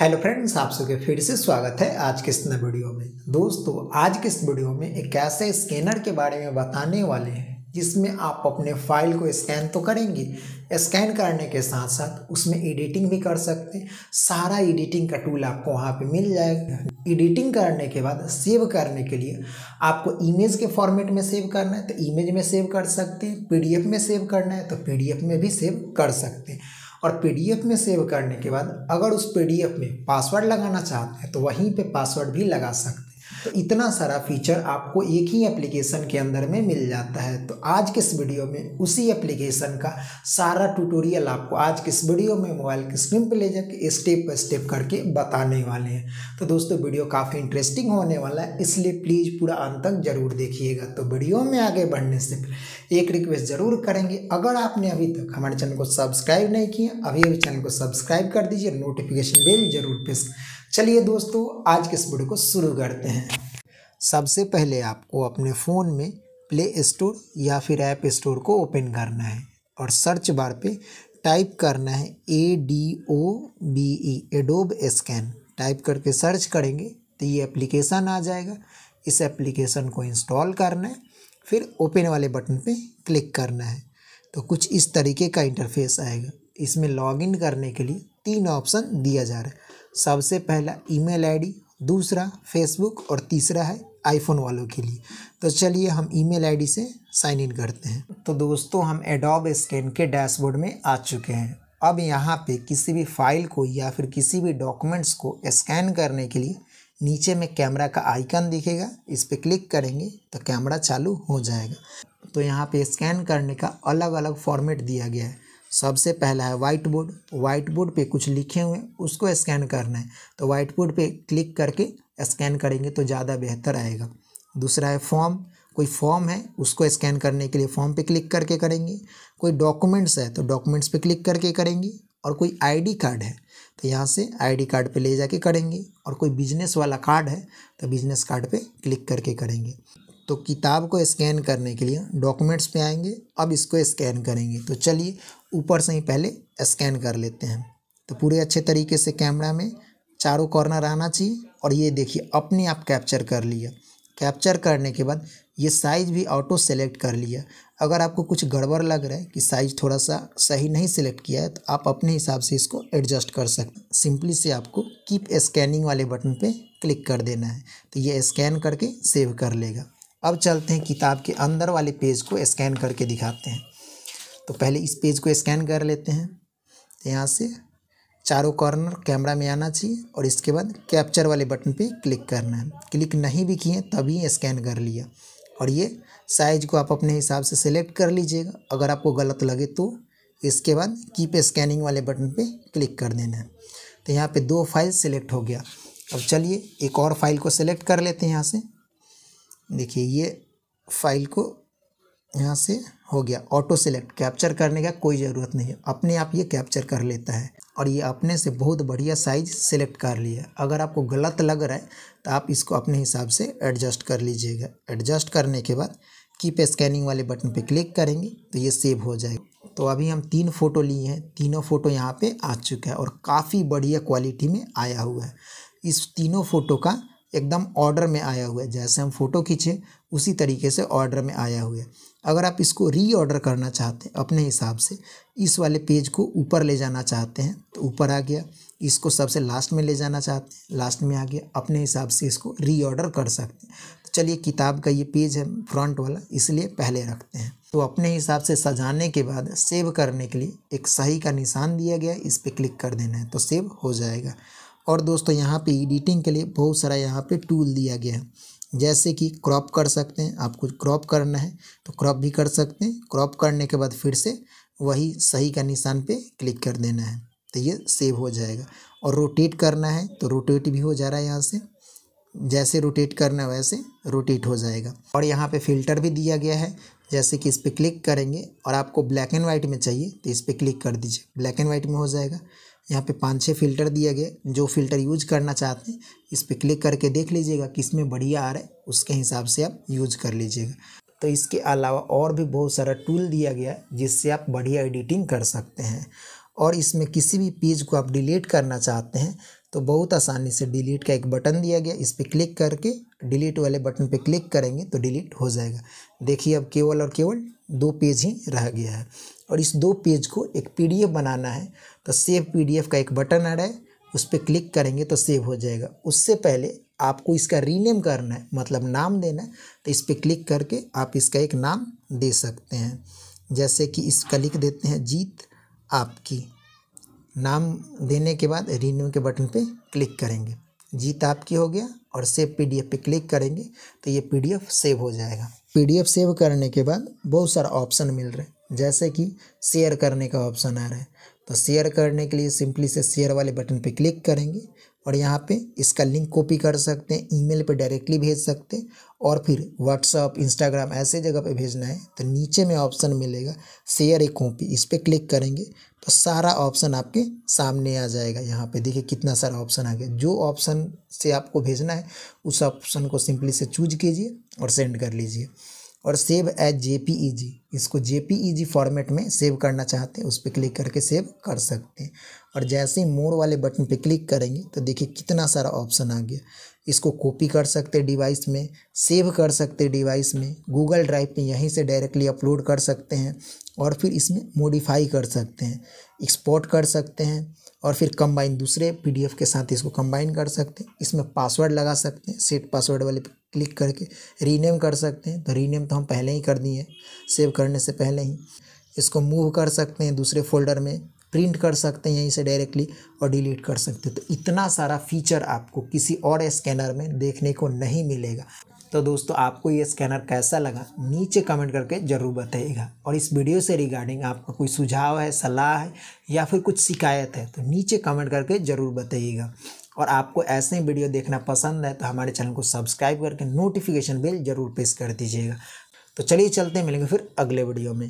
hello friends आप सबके फिर से स्वागत है आज के इस नए वीडियो में दोस्तों आज के इस वीडियो में एक ऐसे स्कैनर के बारे में बताने वाले हैं जिसमें आप अपने फाइल को स्कैन तो करेंगे स्कैन करने के साथ साथ उसमें एडिटिंग भी कर सकते हैं सारा एडिटिंग का टूल आपको वहाँ पे मिल जाएगा एडिटिंग करने के बाद सेव करने के लिए आपको इमेज के फॉर्मेट में सेव करना है तो इमेज में सेव कर सकते हैं पीडीएफ में सेव करना है तो पीडीएफ में भी सेव कर सकते हैं और पीडीएफ में सेव करने के बाद अगर उस पीडीएफ में पासवर्ड लगाना चाहते हैं तो वहीं पे पासवर्ड भी लगा सकते हैं तो इतना सारा फीचर आपको एक ही एप्लीकेशन के अंदर में मिल जाता है तो आज के इस वीडियो में उसी एप्लीकेशन का सारा ट्यूटोरियल आपको आज के इस वीडियो में मोबाइल की स्क्रीन पर ले जाकर स्टेप बाई स्टेप करके बताने वाले हैं तो दोस्तों वीडियो काफ़ी इंटरेस्टिंग होने वाला है इसलिए प्लीज़ पूरा अंत तक जरूर देखिएगा तो वीडियो में आगे बढ़ने से पहले एक रिक्वेस्ट ज़रूर करेंगे अगर आपने अभी तक हमारे चैनल को सब्सक्राइब नहीं किया अभी अभी चैनल को सब्सक्राइब कर दीजिए नोटिफिकेशन बेल जरूर प्रेस चलिए दोस्तों आज के इस वीडियो को शुरू करते हैं सबसे पहले आपको अपने फ़ोन में प्ले स्टोर या फिर ऐप स्टोर को ओपन करना है और सर्च बार पे टाइप करना है A D O B E Adobe scan type करके सर्च करेंगे तो ये एप्लीकेशन आ जाएगा इस एप्लीकेशन को इंस्टॉल करना है फिर ओपन वाले बटन पे क्लिक करना है तो कुछ इस तरीके का इंटरफेस आएगा इसमें लॉगिन करने के लिए तीन ऑप्शन दिया जा रहा है सबसे पहला ईमेल आईडी दूसरा फेसबुक और तीसरा है आईफोन वालों के लिए तो चलिए हम ईमेल आईडी से साइन इन करते हैं तो दोस्तों हम एडोब स्कैन के डैशबोर्ड में आ चुके हैं अब यहाँ पे किसी भी फाइल को या फिर किसी भी डॉक्यूमेंट्स को स्कैन करने के लिए नीचे में कैमरा का आइकन दिखेगा इस पर क्लिक करेंगे तो कैमरा चालू हो जाएगा तो यहाँ पे स्कैन करने का अलग अलग फॉर्मेट दिया गया है सबसे पहला है वाइट बोर्ड वाइट बोर्ड पर कुछ लिखे हुए उसको स्कैन करना है तो वाइट बोर्ड पर क्लिक करके स्कैन करेंगे तो ज़्यादा बेहतर आएगा दूसरा है फॉर्म कोई फॉर्म है उसको स्कैन करने के लिए फॉर्म पे क्लिक करके करेंगे कोई डॉक्यूमेंट्स है तो डॉक्यूमेंट्स पे क्लिक करके करेंगे और कोई आईडी कार्ड है तो यहाँ से आईडी कार्ड पे ले जाके करेंगे और कोई बिजनेस वाला कार्ड है तो बिजनेस कार्ड पे क्लिक करके करेंगे तो किताब को स्कैन करने के लिए डॉक्यूमेंट्स पे आएंगे अब इसको स्कैन करेंगे तो चलिए ऊपर से ही पहले स्कैन कर लेते हैं तो पूरे अच्छे तरीके से कैमरा में चारों कॉर्नर आना चाहिए और ये देखिए अपने आप कैप्चर कर लिया कैप्चर करने के बाद ये साइज़ भी ऑटो सेलेक्ट कर लिया अगर आपको कुछ गड़बड़ लग रहा है कि साइज़ थोड़ा सा सही नहीं सिलेक्ट किया है तो आप अपने हिसाब से इसको एडजस्ट कर सकते हैं सिंपली से आपको कीप स्कैनिंग वाले बटन पे क्लिक कर देना है तो ये स्कैन करके सेव कर लेगा अब चलते हैं किताब के अंदर वाले पेज को स्कैन करके दिखाते हैं तो पहले इस पेज को स्कैन कर लेते हैं तो यहाँ से चारों कॉर्नर कैमरा में आना चाहिए और इसके बाद कैप्चर वाले बटन पे क्लिक करना है क्लिक नहीं भी किए तभी स्कैन कर लिया और ये साइज़ को आप अपने हिसाब से सिलेक्ट कर लीजिएगा अगर आपको गलत लगे तो इसके बाद कीप स्कैनिंग वाले बटन पे क्लिक कर देना है तो यहाँ पे दो फाइल सेलेक्ट हो गया अब चलिए एक और फाइल को सिलेक्ट कर लेते हैं यहाँ से देखिए ये फाइल को यहाँ से हो गया ऑटो सेलेक्ट कैप्चर करने का कोई ज़रूरत नहीं है अपने आप ये कैप्चर कर लेता है और ये अपने से बहुत बढ़िया साइज सेलेक्ट कर लिया अगर आपको गलत लग रहा है तो आप इसको अपने हिसाब से एडजस्ट कर लीजिएगा एडजस्ट करने के बाद कीप स्कैनिंग वाले बटन पे क्लिक करेंगे तो ये सेव हो जाएगा तो अभी हम तीन फ़ोटो लिए हैं तीनों फ़ोटो यहाँ पर आ चुका है और काफ़ी बढ़िया क्वालिटी में आया हुआ है इस तीनों फ़ोटो का एकदम ऑर्डर में आया हुआ है जैसे हम फ़ोटो खींचे उसी तरीके से ऑर्डर में आया हुआ है अगर आप इसको रीऑर्डर करना चाहते हैं अपने हिसाब से इस वाले पेज को ऊपर ले जाना चाहते हैं तो ऊपर आ गया इसको सबसे लास्ट में ले जाना चाहते हैं लास्ट में आ गया अपने हिसाब से इसको रीऑर्डर कर सकते हैं तो चलिए किताब का ये पेज है फ्रंट वाला इसलिए पहले रखते हैं तो अपने हिसाब से सजाने के बाद सेव करने के लिए एक सही का निशान दिया गया इस पर क्लिक कर देना है तो सेव हो जाएगा और दोस्तों यहाँ पे एडिटिंग के लिए बहुत सारा यहाँ पे टूल दिया गया है जैसे कि क्रॉप कर सकते हैं आपको क्रॉप करना है तो क्रॉप भी कर सकते हैं क्रॉप करने के बाद फिर से वही सही का निशान पे क्लिक कर देना है तो ये सेव हो जाएगा और रोटेट करना है तो रोटेट भी हो जा रहा है यहाँ से जैसे रोटेट करना है वैसे रोटेट हो जाएगा और यहाँ पे फिल्टर भी दिया गया है जैसे कि इस पर क्लिक करेंगे और आपको ब्लैक एंड वाइट में चाहिए तो इस पर क्लिक कर दीजिए ब्लैक एंड वाइट में हो जाएगा यहाँ पे पाँच छः फ़िल्टर दिया गया जो फ़िल्टर यूज करना चाहते हैं इस पर क्लिक करके देख लीजिएगा किस में बढ़िया आ रहा है उसके हिसाब से आप यूज कर लीजिएगा तो इसके अलावा और भी बहुत सारा टूल दिया गया है जिससे आप बढ़िया एडिटिंग कर सकते हैं और इसमें किसी भी पेज को आप डिलीट करना चाहते हैं तो बहुत आसानी से डिलीट का एक बटन दिया गया इस पर क्लिक करके डिलीट वाले बटन पे क्लिक करेंगे तो डिलीट हो जाएगा देखिए अब केवल और केवल दो पेज ही रह गया है और इस दो पेज को एक पीडीएफ बनाना है तो सेव पीडीएफ का एक बटन आ रहा है उस पर क्लिक करेंगे तो सेव हो जाएगा उससे पहले आपको इसका रीनेम करना है मतलब नाम देना है तो इस पर क्लिक करके आप इसका एक नाम दे सकते हैं जैसे कि इसका लिख देते हैं जीत आपकी नाम देने के बाद रीन्यू के बटन पे क्लिक करेंगे जीत आपकी हो गया और सेव पीडीएफ पे क्लिक करेंगे तो ये पीडीएफ सेव हो जाएगा पीडीएफ सेव करने के बाद बहुत सारा ऑप्शन मिल रहा है जैसे कि शेयर करने का ऑप्शन आ रहा है तो शेयर करने के लिए सिंपली से शेयर वाले बटन पे क्लिक करेंगे और यहाँ पे इसका लिंक कॉपी कर सकते हैं ईमेल पे डायरेक्टली भेज सकते हैं और फिर व्हाट्सअप इंस्टाग्राम ऐसे जगह पे भेजना है तो नीचे में ऑप्शन मिलेगा शेयर ए कॉपी इस पर क्लिक करेंगे तो सारा ऑप्शन आपके सामने आ जाएगा यहाँ पे देखिए कितना सारा ऑप्शन आ गया जो ऑप्शन से आपको भेजना है उस ऑप्शन को सिंपली से चूज कीजिए और सेंड कर लीजिए और सेव एज जे इसको जे फॉर्मेट e में सेव करना चाहते हैं उस पर क्लिक करके सेव कर सकते हैं और जैसे ही मोर वाले बटन पे क्लिक करेंगे तो देखिए कितना सारा ऑप्शन आ गया इसको कॉपी कर सकते डिवाइस में सेव कर सकते डिवाइस में गूगल ड्राइव पे यहीं से डायरेक्टली अपलोड कर सकते हैं और फिर इसमें मोडिफाई कर सकते हैं एक्सपोर्ट कर सकते हैं और फिर कंबाइन दूसरे पीडीएफ के साथ इसको कंबाइन कर सकते हैं इसमें पासवर्ड लगा सकते हैं सेट पासवर्ड वाले पर क्लिक करके रीनेम कर सकते हैं तो रीनेम तो हम पहले ही कर दिए हैं सेव करने से पहले ही इसको मूव कर सकते हैं दूसरे फोल्डर में प्रिंट कर सकते हैं यहीं से डायरेक्टली और डिलीट कर सकते हैं तो इतना सारा फीचर आपको किसी और स्कैनर में देखने को नहीं मिलेगा तो दोस्तों आपको ये स्कैनर कैसा लगा नीचे कमेंट करके ज़रूर बताइएगा और इस वीडियो से रिगार्डिंग आपका कोई सुझाव है सलाह है या फिर कुछ शिकायत है तो नीचे कमेंट करके ज़रूर बताइएगा और आपको ऐसे ही वीडियो देखना पसंद है तो हमारे चैनल को सब्सक्राइब करके नोटिफिकेशन बिल ज़रूर प्रेस कर दीजिएगा तो चलिए चलते मिलेंगे फिर अगले वीडियो में